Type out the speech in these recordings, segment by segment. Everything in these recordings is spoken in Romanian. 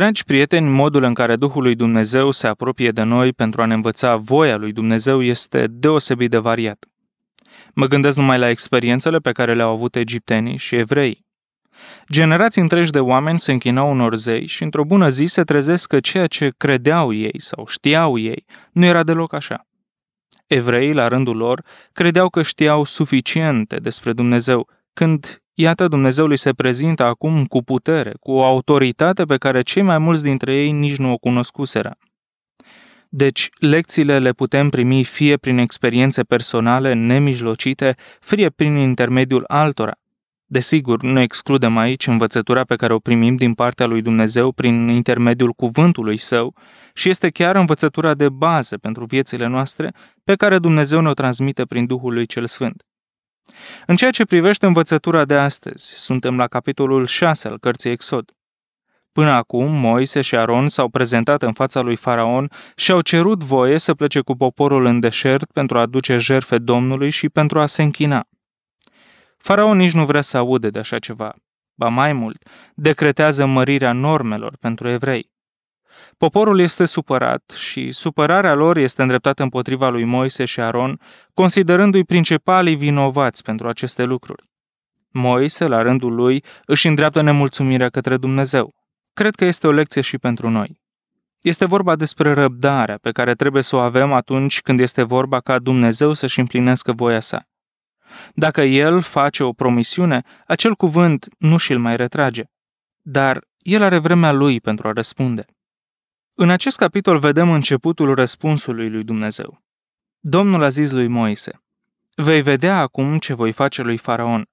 Dragi prieteni, modul în care Duhul lui Dumnezeu se apropie de noi pentru a ne învăța voia lui Dumnezeu este deosebit de variat. Mă gândesc numai la experiențele pe care le-au avut egiptenii și evrei. Generații întregi de oameni se închinau unor zei și într-o bună zi se trezesc că ceea ce credeau ei sau știau ei nu era deloc așa. Evreii, la rândul lor, credeau că știau suficiente despre Dumnezeu, când Iată, Dumnezeu lui se prezintă acum cu putere, cu o autoritate pe care cei mai mulți dintre ei nici nu o cunoscuseră. Deci, lecțiile le putem primi fie prin experiențe personale nemijlocite, fie prin intermediul altora. Desigur, nu excludem aici învățătura pe care o primim din partea lui Dumnezeu prin intermediul cuvântului său și este chiar învățătura de bază pentru viețile noastre pe care Dumnezeu ne-o transmite prin Duhul lui cel Sfânt. În ceea ce privește învățătura de astăzi, suntem la capitolul 6 al cărții Exod. Până acum, Moise și Aron s-au prezentat în fața lui Faraon și au cerut voie să plece cu poporul în deșert pentru a aduce jerfe Domnului și pentru a se închina. Faraon nici nu vrea să aude de așa ceva. Ba mai mult, decretează mărirea normelor pentru evrei. Poporul este supărat și supărarea lor este îndreptată împotriva lui Moise și Aron, considerându-i principalii vinovați pentru aceste lucruri. Moise, la rândul lui, își îndreaptă nemulțumirea către Dumnezeu. Cred că este o lecție și pentru noi. Este vorba despre răbdarea pe care trebuie să o avem atunci când este vorba ca Dumnezeu să-și împlinească voia sa. Dacă El face o promisiune, acel cuvânt nu și-l mai retrage. Dar El are vremea Lui pentru a răspunde. În acest capitol vedem începutul răspunsului lui Dumnezeu. Domnul a zis lui Moise, Vei vedea acum ce voi face lui Faraon.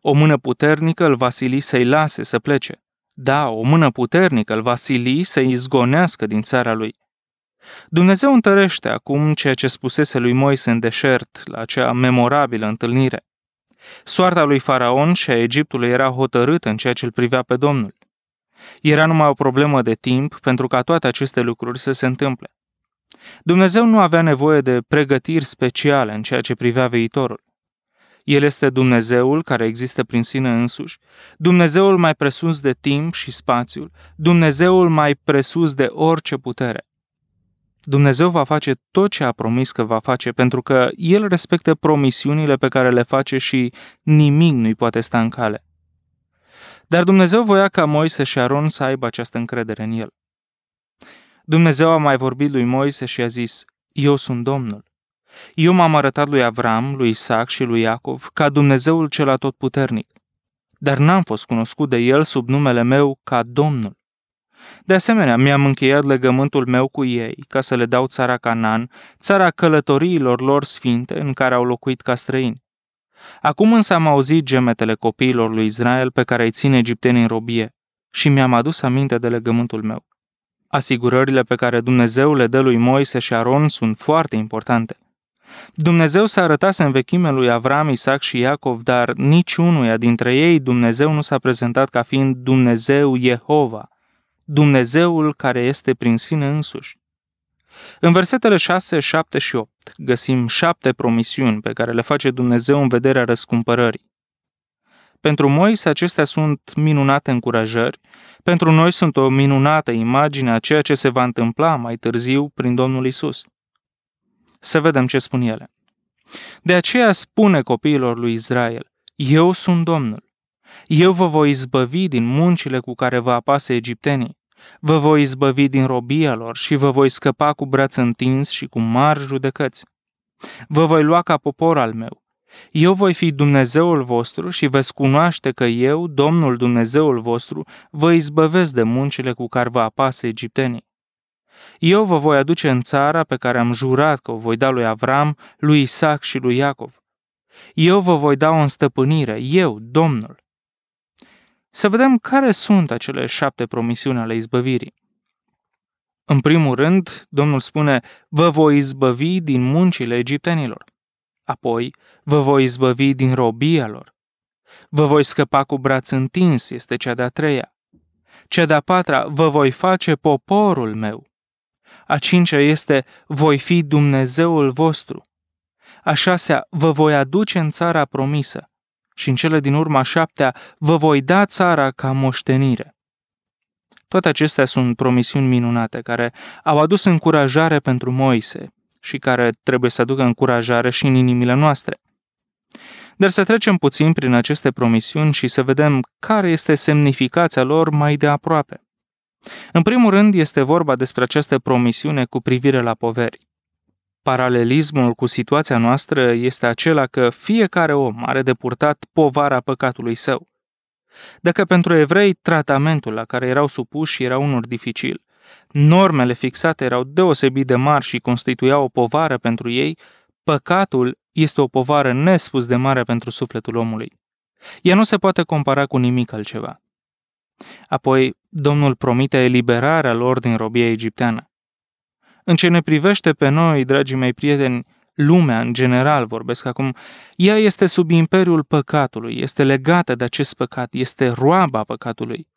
O mână puternică îl va sili să-i lase să plece. Da, o mână puternică îl va sili să-i izgonească din țara lui. Dumnezeu întărește acum ceea ce spusese lui Moise în deșert la acea memorabilă întâlnire. Soarta lui Faraon și a Egiptului era hotărâtă în ceea ce îl privea pe Domnul. Era numai o problemă de timp pentru ca toate aceste lucruri să se întâmple. Dumnezeu nu avea nevoie de pregătiri speciale în ceea ce privea viitorul. El este Dumnezeul care există prin sine însuși, Dumnezeul mai presus de timp și spațiul, Dumnezeul mai presus de orice putere. Dumnezeu va face tot ce a promis că va face, pentru că El respectă promisiunile pe care le face și nimic nu-i poate sta în cale. Dar Dumnezeu voia ca Moise și Aron să aibă această încredere în el. Dumnezeu a mai vorbit lui Moise și a zis, Eu sunt Domnul. Eu m-am arătat lui Avram, lui Isaac și lui Iacov ca Dumnezeul cel atotputernic, dar n-am fost cunoscut de el sub numele meu ca Domnul. De asemenea, mi-am încheiat legământul meu cu ei ca să le dau țara Canaan, țara călătoriilor lor sfinte în care au locuit ca străini. Acum însă am auzit gemetele copiilor lui Israel pe care îi țin egiptenii în robie și mi-am adus aminte de legământul meu. Asigurările pe care Dumnezeu le dă lui Moise și Aron sunt foarte importante. Dumnezeu s-a arătat în vechime lui Avram, Isaac și Iacov, dar niciunuia dintre ei Dumnezeu nu s-a prezentat ca fiind Dumnezeu Jehova, Dumnezeul care este prin sine însuși. În versetele 6, 7 și 8 găsim șapte promisiuni pe care le face Dumnezeu în vederea răscumpărării. Pentru Moise acestea sunt minunate încurajări, pentru noi sunt o minunată imagine a ceea ce se va întâmpla mai târziu prin Domnul Isus. Să vedem ce spun ele. De aceea spune copiilor lui Israel, eu sunt Domnul. Eu vă voi izbăvi din muncile cu care vă apasă egiptenii. Vă voi izbăvi din robia lor și vă voi scăpa cu braț întins și cu mari judecăți. Vă voi lua ca popor al meu. Eu voi fi Dumnezeul vostru și veți cunoaște că eu, Domnul Dumnezeul vostru, vă izbăvesc de muncile cu care vă apasă egiptenii. Eu vă voi aduce în țara pe care am jurat că o voi da lui Avram, lui Isaac și lui Iacov. Eu vă voi da o înstăpânire, eu, Domnul să vedem care sunt acele șapte promisiuni ale izbăvirii. În primul rând, Domnul spune, vă voi izbăvi din muncile egiptenilor. Apoi, vă voi izbăvi din robia lor. Vă voi scăpa cu braț întins, este cea de-a treia. Cea de-a patra, vă voi face poporul meu. A cincea este, voi fi Dumnezeul vostru. A șasea, vă voi aduce în țara promisă și în cele din urma șaptea vă voi da țara ca moștenire. Toate acestea sunt promisiuni minunate care au adus încurajare pentru Moise și care trebuie să aducă încurajare și în inimile noastre. Dar să trecem puțin prin aceste promisiuni și să vedem care este semnificația lor mai de aproape. În primul rând este vorba despre această promisiune cu privire la poveri. Paralelismul cu situația noastră este acela că fiecare om are de purtat povara păcatului său. Dacă pentru evrei tratamentul la care erau supuși era unul dificil, normele fixate erau deosebit de mari și constituiau o povară pentru ei, păcatul este o povară nespus de mare pentru sufletul omului. Ea nu se poate compara cu nimic altceva. Apoi, Domnul promite eliberarea lor din robia egipteană. În ce ne privește pe noi, dragii mei prieteni, lumea în general, vorbesc acum, ea este sub imperiul păcatului, este legată de acest păcat, este roaba păcatului.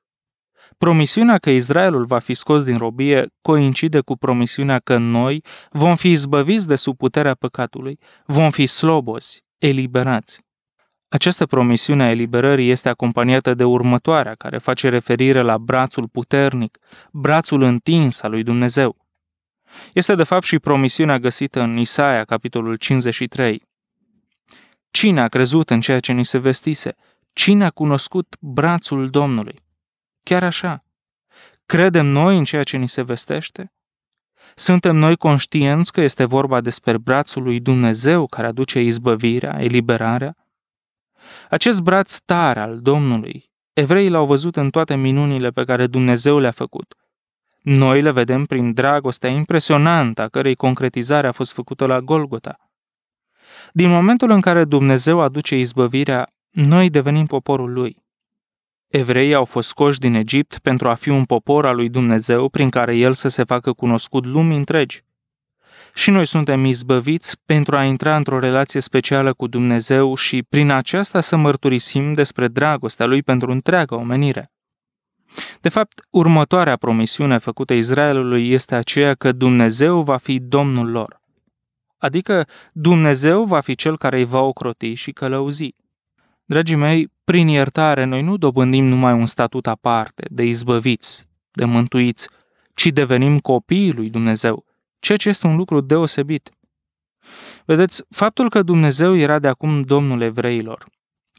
Promisiunea că Israelul va fi scos din robie coincide cu promisiunea că noi vom fi izbăviți de sub puterea păcatului, vom fi slobozi, eliberați. Această promisiune a eliberării este acompaniată de următoarea, care face referire la brațul puternic, brațul întins al lui Dumnezeu. Este de fapt și promisiunea găsită în Isaia, capitolul 53. Cine a crezut în ceea ce ni se vestise? Cine a cunoscut brațul Domnului? Chiar așa. Credem noi în ceea ce ni se vestește? Suntem noi conștienți că este vorba despre brațul lui Dumnezeu care aduce izbăvirea, eliberarea? Acest braț tare al Domnului, evreii l-au văzut în toate minunile pe care Dumnezeu le-a făcut, noi le vedem prin dragostea impresionantă a cărei concretizare a fost făcută la Golgota. Din momentul în care Dumnezeu aduce izbăvirea, noi devenim poporul lui. Evreii au fost scoși din Egipt pentru a fi un popor al lui Dumnezeu prin care el să se facă cunoscut lumii întregi. Și noi suntem izbăviți pentru a intra într-o relație specială cu Dumnezeu și prin aceasta să mărturisim despre dragostea lui pentru întreaga omenire. De fapt, următoarea promisiune făcută Israelului este aceea că Dumnezeu va fi Domnul lor. Adică Dumnezeu va fi cel care îi va ocroti și călăuzi. Dragii mei, prin iertare noi nu dobândim numai un statut aparte, de izbăviți, de mântuiți, ci devenim copiii lui Dumnezeu, ceea ce este un lucru deosebit. Vedeți, faptul că Dumnezeu era de acum Domnul evreilor,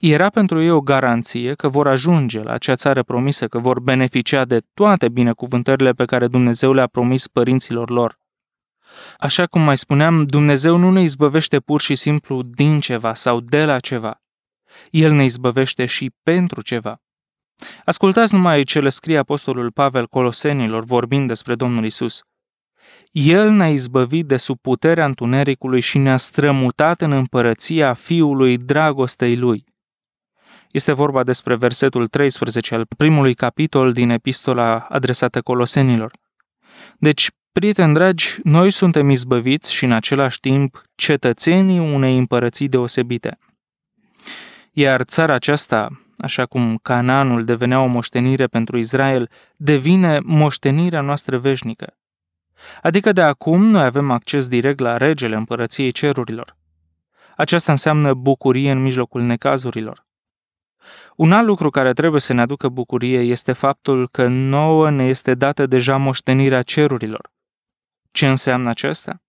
era pentru ei o garanție că vor ajunge la acea țară promisă, că vor beneficia de toate binecuvântările pe care Dumnezeu le-a promis părinților lor. Așa cum mai spuneam, Dumnezeu nu ne izbăvește pur și simplu din ceva sau de la ceva. El ne izbăvește și pentru ceva. Ascultați numai ce le scrie Apostolul Pavel Colosenilor vorbind despre Domnul Isus. El ne-a izbăvit de sub puterea întunericului și ne-a strămutat în împărăția Fiului dragostei Lui. Este vorba despre versetul 13 al primului capitol din epistola adresată Colosenilor. Deci, prieteni dragi, noi suntem izbăviți și în același timp cetățenii unei împărății deosebite. Iar țara aceasta, așa cum Cananul devenea o moștenire pentru Israel, devine moștenirea noastră veșnică. Adică de acum noi avem acces direct la regele împărăției cerurilor. Aceasta înseamnă bucurie în mijlocul necazurilor. Un alt lucru care trebuie să ne aducă bucurie este faptul că nouă ne este dată deja moștenirea cerurilor. Ce înseamnă acesta?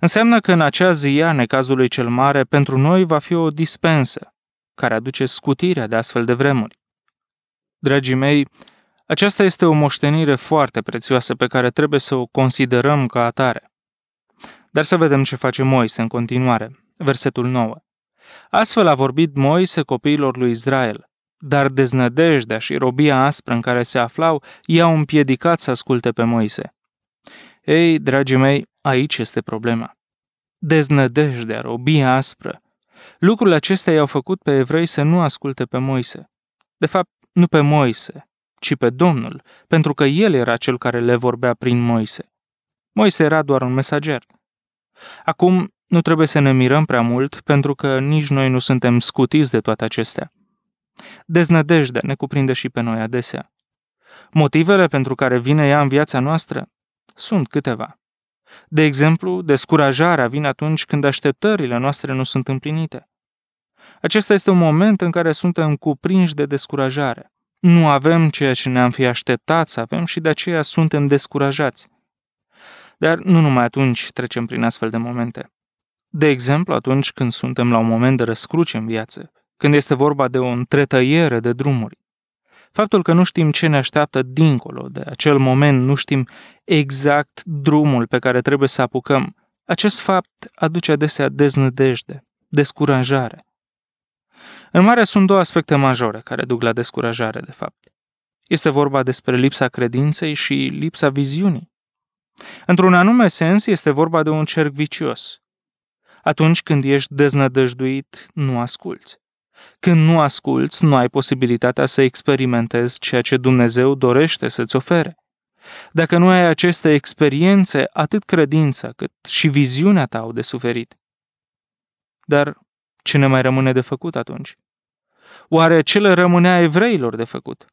Înseamnă că în acea zi a necazului cel mare pentru noi va fi o dispensă, care aduce scutirea de astfel de vremuri. Dragii mei, aceasta este o moștenire foarte prețioasă pe care trebuie să o considerăm ca atare. Dar să vedem ce face Moise în continuare, versetul 9. Astfel a vorbit Moise copiilor lui Israel, dar deznădejdea și robia aspră în care se aflau i-au împiedicat să asculte pe Moise. Ei, dragii mei, aici este problema. Deznădejdea, robia aspră. Lucrurile acestea i-au făcut pe evrei să nu asculte pe Moise. De fapt, nu pe Moise, ci pe Domnul, pentru că el era cel care le vorbea prin Moise. Moise era doar un mesager. Acum, nu trebuie să ne mirăm prea mult, pentru că nici noi nu suntem scutiți de toate acestea. Deznădejde ne cuprinde și pe noi adesea. Motivele pentru care vine ea în viața noastră sunt câteva. De exemplu, descurajarea vine atunci când așteptările noastre nu sunt împlinite. Acesta este un moment în care suntem cuprinși de descurajare. Nu avem ceea ce ne-am fi așteptat să avem și de aceea suntem descurajați. Dar nu numai atunci trecem prin astfel de momente. De exemplu, atunci când suntem la un moment de răscruce în viață, când este vorba de o întretăiere de drumuri. Faptul că nu știm ce ne așteaptă dincolo de acel moment, nu știm exact drumul pe care trebuie să apucăm, acest fapt aduce adesea deznădejde, descurajare. În mare sunt două aspecte majore care duc la descurajare, de fapt. Este vorba despre lipsa credinței și lipsa viziunii. Într-un anume sens, este vorba de un cerc vicios – atunci când ești deznădăjduit, nu asculți. Când nu asculți, nu ai posibilitatea să experimentezi ceea ce Dumnezeu dorește să-ți ofere. Dacă nu ai aceste experiențe, atât credința cât și viziunea ta au de suferit. Dar ce ne mai rămâne de făcut atunci? Oare ce le rămânea evreilor de făcut?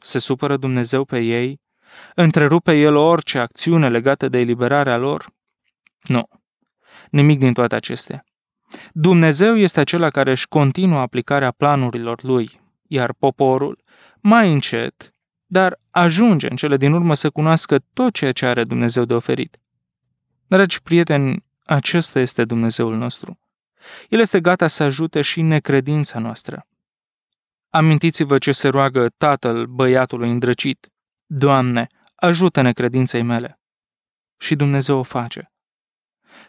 Se supără Dumnezeu pe ei? Întrerupe el orice acțiune legată de eliberarea lor? Nu nimic din toate acestea. Dumnezeu este acela care își continuă aplicarea planurilor lui, iar poporul, mai încet, dar ajunge în cele din urmă să cunoască tot ceea ce are Dumnezeu de oferit. Dragi prieteni, acesta este Dumnezeul nostru. El este gata să ajute și necredința noastră. Amintiți-vă ce se roagă tatăl băiatului îndrăcit. Doamne, ajută-ne credinței mele. Și Dumnezeu o face.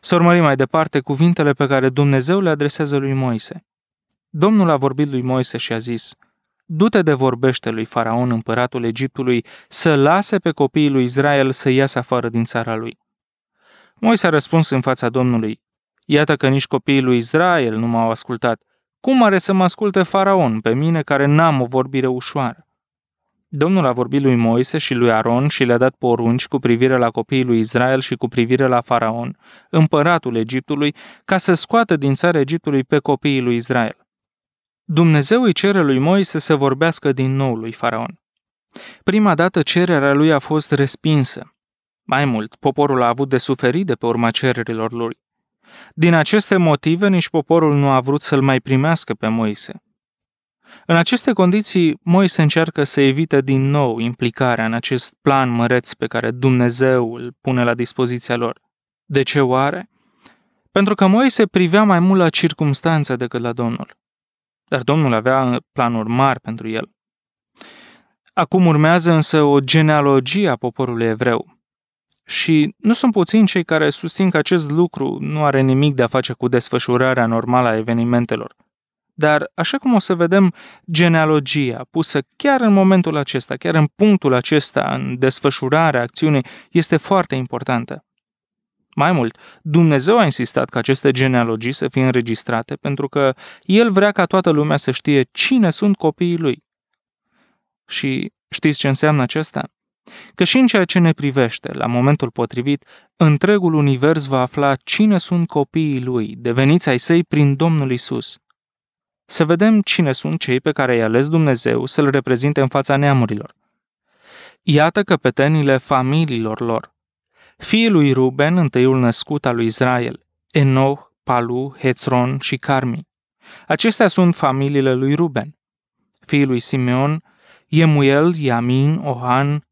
Să urmărim mai departe cuvintele pe care Dumnezeu le adresează lui Moise. Domnul a vorbit lui Moise și a zis, Du-te de vorbește lui Faraon, împăratul Egiptului, să lase pe copiii lui Israel să iasă afară din țara lui. Moise a răspuns în fața Domnului, Iată că nici copiii lui Israel nu m-au ascultat. Cum are să mă asculte Faraon pe mine care n-am o vorbire ușoară? Domnul a vorbit lui Moise și lui Aron și le-a dat porunci cu privire la copiii lui Israel și cu privire la Faraon, împăratul Egiptului, ca să scoată din țara Egiptului pe copiii lui Israel. Dumnezeu îi cere lui Moise să vorbească din nou lui Faraon. Prima dată cererea lui a fost respinsă. Mai mult, poporul a avut de suferit de pe urma cererilor lui. Din aceste motive, nici poporul nu a vrut să-l mai primească pe Moise. În aceste condiții, Moise încearcă să evite din nou implicarea în acest plan măreț pe care Dumnezeu îl pune la dispoziția lor. De ce oare? Pentru că Moise privea mai mult la circumstanțe decât la Domnul. Dar Domnul avea planuri mari pentru el. Acum urmează însă o genealogie a poporului evreu. Și nu sunt puțini cei care susțin că acest lucru nu are nimic de a face cu desfășurarea normală a evenimentelor. Dar, așa cum o să vedem, genealogia pusă chiar în momentul acesta, chiar în punctul acesta, în desfășurarea acțiunii, este foarte importantă. Mai mult, Dumnezeu a insistat ca aceste genealogii să fie înregistrate pentru că El vrea ca toată lumea să știe cine sunt copiii Lui. Și știți ce înseamnă acesta? Că și în ceea ce ne privește, la momentul potrivit, întregul univers va afla cine sunt copiii Lui, deveniți ai săi prin Domnul Isus. Să vedem cine sunt cei pe care i-a ales Dumnezeu să-L reprezinte în fața neamurilor. Iată căpetenile familiilor lor. Fiii lui Ruben, întâiul născut al lui Israel, Enoch, Palu, Hezron și Carmi. Acestea sunt familiile lui Ruben. Fiii lui Simeon, Iemuel, Iamin, Ohan,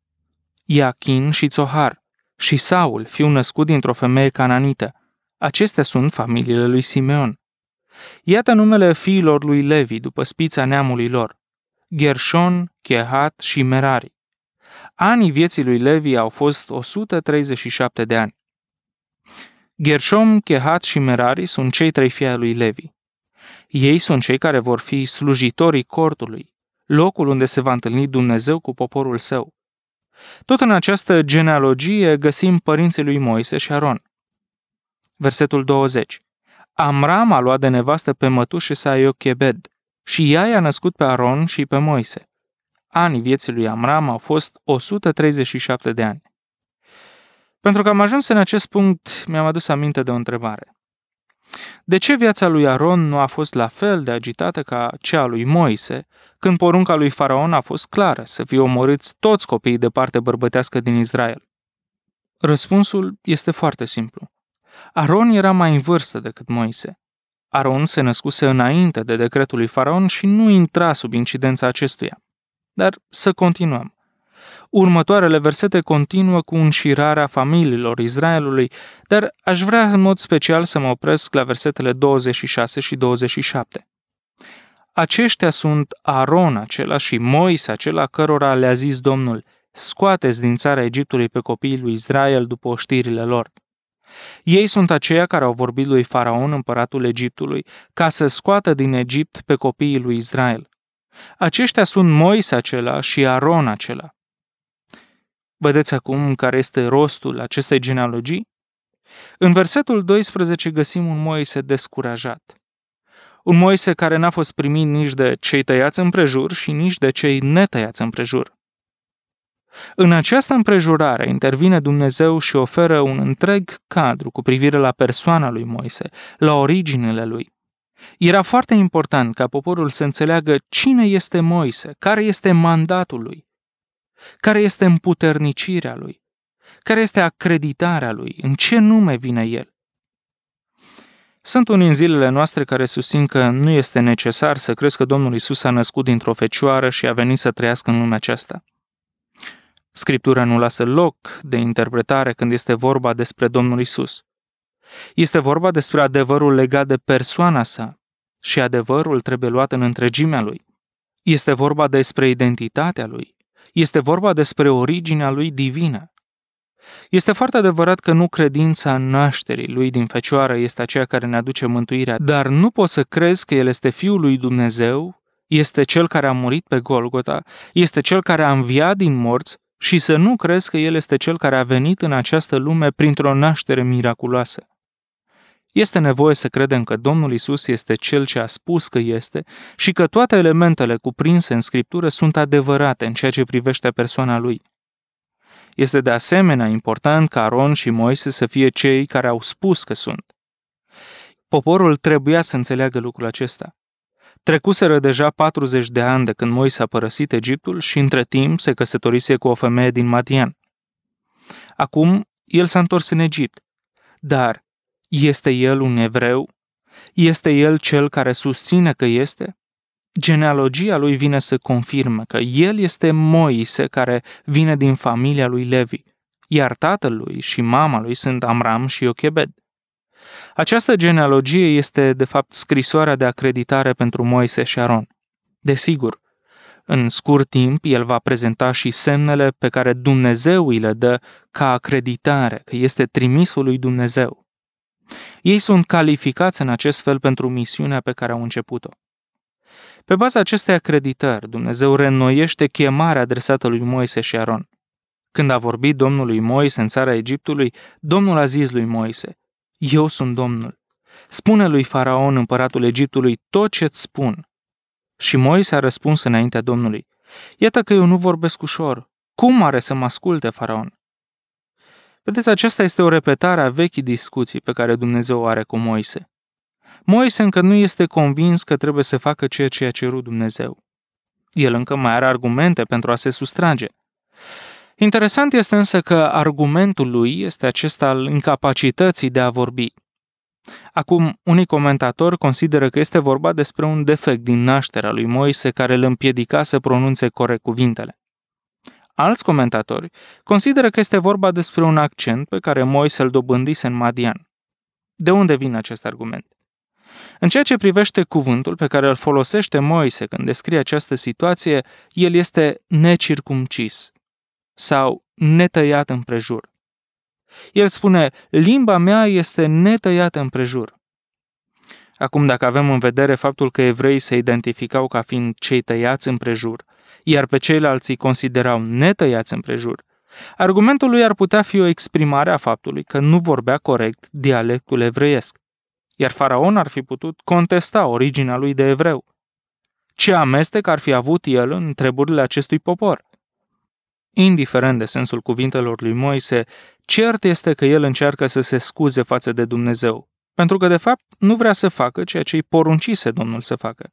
Iachin și Zohar, și Saul, fiul născut dintr-o femeie cananită. Acestea sunt familiile lui Simeon. Iată numele fiilor lui Levi după spița neamului lor. Gershon, Chehat și Merari. Anii vieții lui Levi au fost 137 de ani. Gershom, Chehat și Merari sunt cei trei fii ai lui Levi. Ei sunt cei care vor fi slujitorii cortului, locul unde se va întâlni Dumnezeu cu poporul său. Tot în această genealogie găsim părinții lui Moise și Aron. Versetul 20. Amram a luat de nevastă pe mătușe sa Iochebed și ea i-a născut pe Aron și pe Moise. Anii vieții lui Amram au fost 137 de ani. Pentru că am ajuns în acest punct, mi-am adus aminte de o întrebare. De ce viața lui Aron nu a fost la fel de agitată ca cea lui Moise, când porunca lui Faraon a fost clară, să fie omorâți toți copiii de parte bărbătească din Israel? Răspunsul este foarte simplu. Aron era mai în vârstă decât Moise. Aron se născuse înainte de decretul lui Faraon și nu intra sub incidența acestuia. Dar să continuăm. Următoarele versete continuă cu înșirarea familiilor Israelului, dar aș vrea în mod special să mă opresc la versetele 26 și 27. Aceștia sunt Aron acela și Moise acela cărora le-a zis Domnul, scoateți din țara Egiptului pe copiii lui Israel după oștirile lor. Ei sunt aceia care au vorbit lui Faraon, împăratul Egiptului, ca să scoată din Egipt pe copiii lui Israel. Aceștia sunt Moise acela și Aron acela. Vedeți acum care este rostul acestei genealogii? În versetul 12 găsim un Moise descurajat. Un Moise care n-a fost primit nici de cei tăiați împrejur și nici de cei netăiați împrejur. În această împrejurare intervine Dumnezeu și oferă un întreg cadru cu privire la persoana lui Moise, la originile lui. Era foarte important ca poporul să înțeleagă cine este Moise, care este mandatul lui, care este împuternicirea lui, care este acreditarea lui, în ce nume vine el. Sunt unii în zilele noastre care susțin că nu este necesar să crezi că Domnul Isus a născut dintr-o fecioară și a venit să trăiască în lumea aceasta. Scriptura nu lasă loc de interpretare când este vorba despre Domnul Isus. Este vorba despre adevărul legat de persoana sa și adevărul trebuie luat în întregimea lui. Este vorba despre identitatea lui. Este vorba despre originea lui divină. Este foarte adevărat că nu credința nașterii lui din fecioară este aceea care ne aduce mântuirea, dar nu poți să crezi că el este Fiul lui Dumnezeu, este cel care a murit pe Golgota, este cel care a înviat din morți și să nu crezi că El este Cel care a venit în această lume printr-o naștere miraculoasă. Este nevoie să credem că Domnul Isus este Cel ce a spus că este și că toate elementele cuprinse în Scriptură sunt adevărate în ceea ce privește persoana Lui. Este de asemenea important ca Aron și Moise să fie cei care au spus că sunt. Poporul trebuia să înțeleagă lucrul acesta. Trecuseră deja 40 de ani de când Moise a părăsit Egiptul și între timp se căsătorise cu o femeie din Madian. Acum el s-a întors în Egipt. Dar este el un evreu? Este el cel care susține că este? Genealogia lui vine să confirme că el este Moise care vine din familia lui Levi, iar tatăl lui și mama lui sunt Amram și Ochebed. Această genealogie este, de fapt, scrisoarea de acreditare pentru Moise și Aron. Desigur, în scurt timp, el va prezenta și semnele pe care Dumnezeu îi le dă ca acreditare că este trimisul lui Dumnezeu. Ei sunt calificați în acest fel pentru misiunea pe care au început-o. Pe baza acestei acreditări, Dumnezeu reînnoiește chemarea adresată lui Moise și Aron. Când a vorbit Domnului Moise în țara Egiptului, Domnul a zis lui Moise, eu sunt Domnul. Spune lui Faraon, împăratul Egiptului, tot ce-ți spun. Și Moise a răspuns înaintea Domnului, Iată că eu nu vorbesc ușor. Cum are să mă asculte Faraon? Vedeți, aceasta este o repetare a vechii discuții pe care Dumnezeu o are cu Moise. Moise încă nu este convins că trebuie să facă ceea ce a cerut Dumnezeu. El încă mai are argumente pentru a se sustrage. Interesant este însă că argumentul lui este acesta al incapacității de a vorbi. Acum, unii comentatori consideră că este vorba despre un defect din nașterea lui Moise care îl împiedica să pronunțe corect cuvintele. Alți comentatori consideră că este vorba despre un accent pe care Moise îl dobândise în Madian. De unde vine acest argument? În ceea ce privește cuvântul pe care îl folosește Moise când descrie această situație, el este necircumcis, sau netăiat împrejur. El spune, limba mea este netăiată împrejur. Acum, dacă avem în vedere faptul că evreii se identificau ca fiind cei tăiați împrejur, iar pe ceilalți îi considerau netăiați împrejur, argumentul lui ar putea fi o exprimare a faptului că nu vorbea corect dialectul evreiesc, iar faraon ar fi putut contesta originea lui de evreu. Ce amestec ar fi avut el în treburile acestui popor? Indiferent de sensul cuvintelor lui Moise, cert este că el încearcă să se scuze față de Dumnezeu, pentru că, de fapt, nu vrea să facă ceea ce îi poruncise Domnul să facă.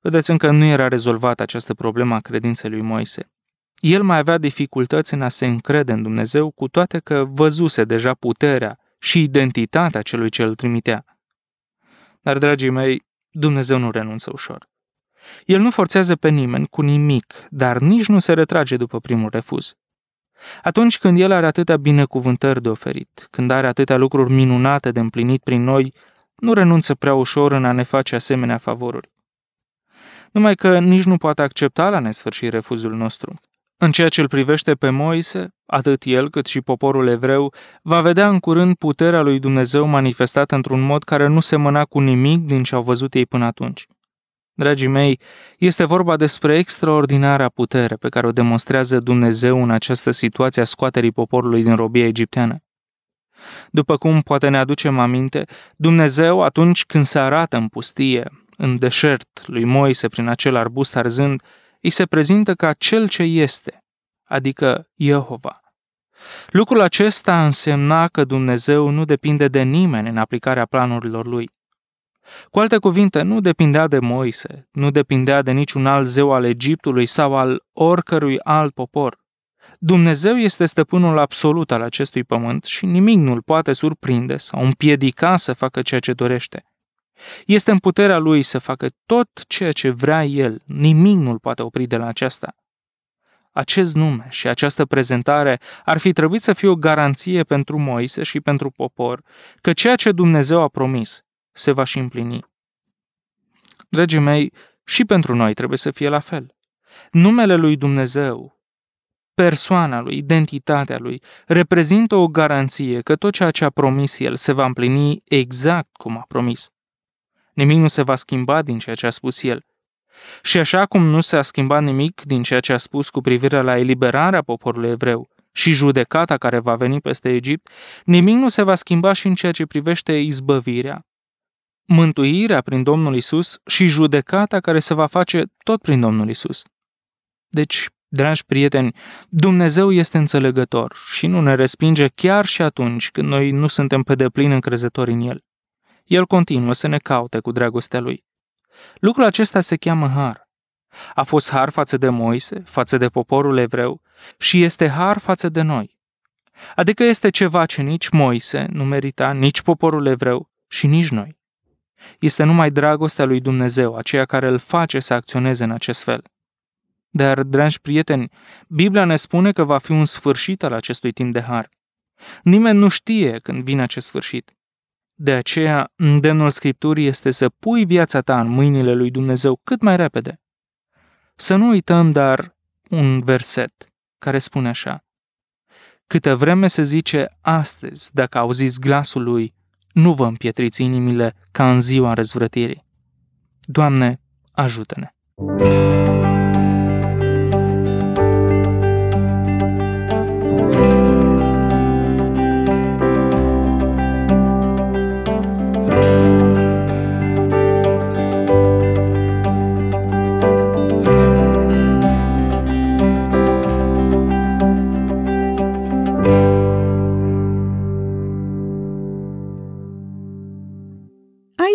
Vedeți, încă nu era rezolvată această problemă a credinței lui Moise. El mai avea dificultăți în a se încrede în Dumnezeu, cu toate că văzuse deja puterea și identitatea celui ce îl trimitea. Dar, dragii mei, Dumnezeu nu renunță ușor. El nu forțează pe nimeni cu nimic, dar nici nu se retrage după primul refuz. Atunci când El are atâtea binecuvântări de oferit, când are atâtea lucruri minunate de împlinit prin noi, nu renunță prea ușor în a ne face asemenea favoruri. Numai că nici nu poate accepta la nesfârșit refuzul nostru. În ceea ce îl privește pe Moise, atât el cât și poporul evreu, va vedea în curând puterea lui Dumnezeu manifestată într-un mod care nu semăna cu nimic din ce au văzut ei până atunci. Dragii mei, este vorba despre extraordinara putere pe care o demonstrează Dumnezeu în această situație a scoaterii poporului din robia egipteană. După cum poate ne aducem aminte, Dumnezeu atunci când se arată în pustie, în deșert, lui Moise prin acel arbust arzând, îi se prezintă ca cel ce este, adică Jehova. Lucrul acesta însemna că Dumnezeu nu depinde de nimeni în aplicarea planurilor lui. Cu alte cuvinte, nu depindea de Moise, nu depindea de niciun alt zeu al Egiptului sau al oricărui alt popor. Dumnezeu este stăpânul absolut al acestui pământ și nimic nu-l poate surprinde sau împiedica să facă ceea ce dorește. Este în puterea lui să facă tot ceea ce vrea el, nimic nu-l poate opri de la aceasta. Acest nume și această prezentare ar fi trebuit să fie o garanție pentru Moise și pentru popor că ceea ce Dumnezeu a promis, se va și împlini. Dragii mei, și pentru noi trebuie să fie la fel. Numele lui Dumnezeu, persoana lui, identitatea lui, reprezintă o garanție că tot ceea ce a promis el se va împlini exact cum a promis. Nimic nu se va schimba din ceea ce a spus el. Și așa cum nu s-a schimbat nimic din ceea ce a spus cu privire la eliberarea poporului evreu și judecata care va veni peste Egipt, nimic nu se va schimba și în ceea ce privește izbăvirea, mântuirea prin Domnul Isus și judecata care se va face tot prin Domnul Isus. Deci, dragi prieteni, Dumnezeu este înțelegător și nu ne respinge chiar și atunci când noi nu suntem pe deplin încrezători în El. El continuă să ne caute cu dragostea Lui. Lucrul acesta se cheamă har. A fost har față de Moise, față de poporul evreu și este har față de noi. Adică este ceva ce nici Moise nu merita, nici poporul evreu și nici noi. Este numai dragostea lui Dumnezeu, aceea care îl face să acționeze în acest fel. Dar, dragi prieteni, Biblia ne spune că va fi un sfârșit al acestui timp de har. Nimeni nu știe când vine acest sfârșit. De aceea, îndemnul Scripturii este să pui viața ta în mâinile lui Dumnezeu cât mai repede. Să nu uităm, dar, un verset care spune așa. Câte vreme se zice astăzi, dacă auziți glasul lui, nu vă împietriți inimile ca în ziua răzvrătirii. Doamne, ajută-ne! thank you